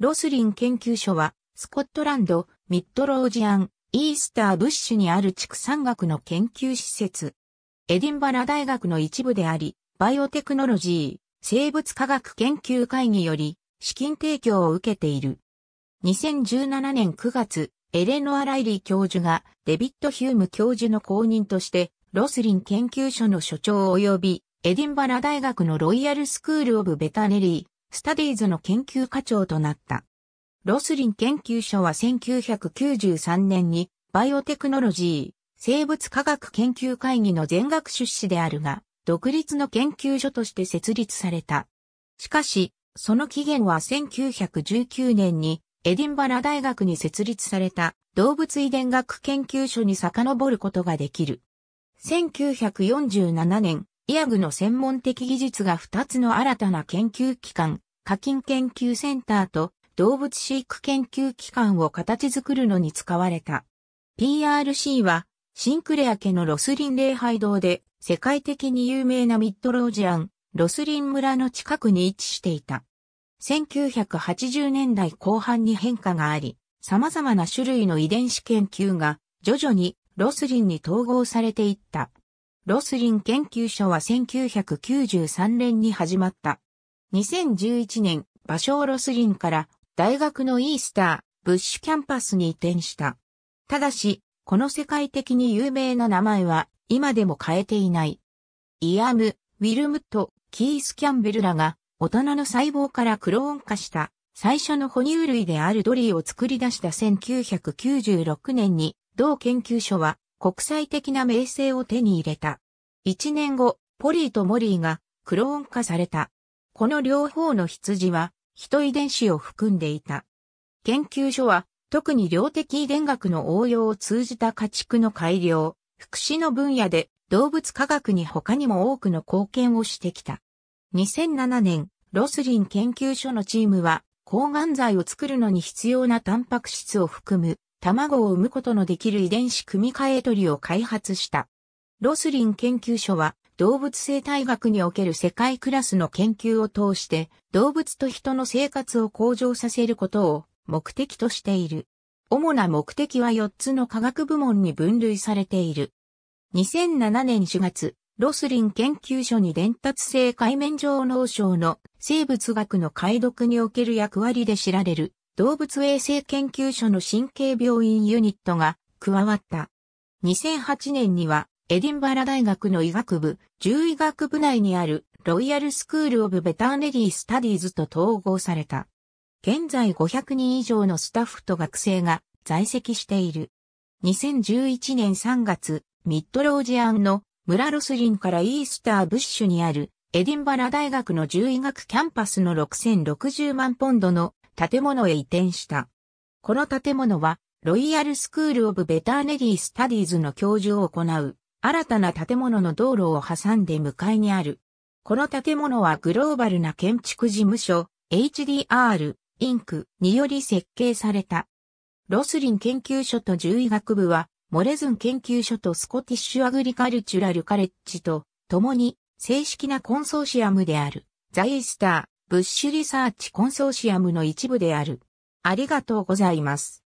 ロスリン研究所は、スコットランド、ミッドロージアン、イースターブッシュにある畜産学の研究施設。エディンバラ大学の一部であり、バイオテクノロジー、生物科学研究会議より、資金提供を受けている。2017年9月、エレノア・ライリー教授が、デビッド・ヒューム教授の後任として、ロスリン研究所の所長及び、エディンバラ大学のロイヤルスクール・オブ・ベタネリー、スタディーズの研究課長となった。ロスリン研究所は1993年にバイオテクノロジー生物科学研究会議の全学出資であるが、独立の研究所として設立された。しかし、その起源は1919年にエディンバラ大学に設立された動物遺伝学研究所に遡ることができる。1947年、医薬の専門的技術が2つの新たな研究機関、課金研究センターと動物飼育研究機関を形作るのに使われた。PRC は、シンクレア家のロスリン礼拝堂で、世界的に有名なミッドロージアン、ロスリン村の近くに位置していた。1980年代後半に変化があり、様々な種類の遺伝子研究が徐々にロスリンに統合されていった。ロスリン研究所は1993年に始まった。2011年、芭蕉。ロスリンから大学のイースター、ブッシュキャンパスに移転した。ただし、この世界的に有名な名前は今でも変えていない。イアム、ウィルムット、キース・キャンベルらが大人の細胞からクローン化した最初の哺乳類であるドリーを作り出した1996年に同研究所は国際的な名声を手に入れた。1年後、ポリーとモリーがクローン化された。この両方の羊は、人遺伝子を含んでいた。研究所は、特に量的遺伝学の応用を通じた家畜の改良、福祉の分野で動物科学に他にも多くの貢献をしてきた。2007年、ロスリン研究所のチームは、抗がん剤を作るのに必要なタンパク質を含む卵を産むことのできる遺伝子組み換え鳥を開発した。ロスリン研究所は動物生態学における世界クラスの研究を通して動物と人の生活を向上させることを目的としている。主な目的は4つの科学部門に分類されている。2007年4月、ロスリン研究所に伝達性海面上脳症の生物学の解読における役割で知られる動物衛生研究所の神経病院ユニットが加わった。2008年にはエディンバラ大学の医学部、獣医学部内にあるロイヤルスクールオブベターネリースタディーズと統合された。現在500人以上のスタッフと学生が在籍している。2011年3月、ミッドロージアンの村ロスリンからイースターブッシュにあるエディンバラ大学の獣医学キャンパスの6060万ポンドの建物へ移転した。この建物は、ロイヤルスクール・オブ・ベターネリー・スタディーズの教授を行う、新たな建物の道路を挟んで向かいにある。この建物はグローバルな建築事務所、HDR、インクにより設計された。ロスリン研究所と獣医学部は、モレズン研究所とスコティッシュ・アグリカルチュラル・カレッジと、共に、正式なコンソーシアムである、ザ・イスター、ブッシュリサーチコンソーシアムの一部である。ありがとうございます。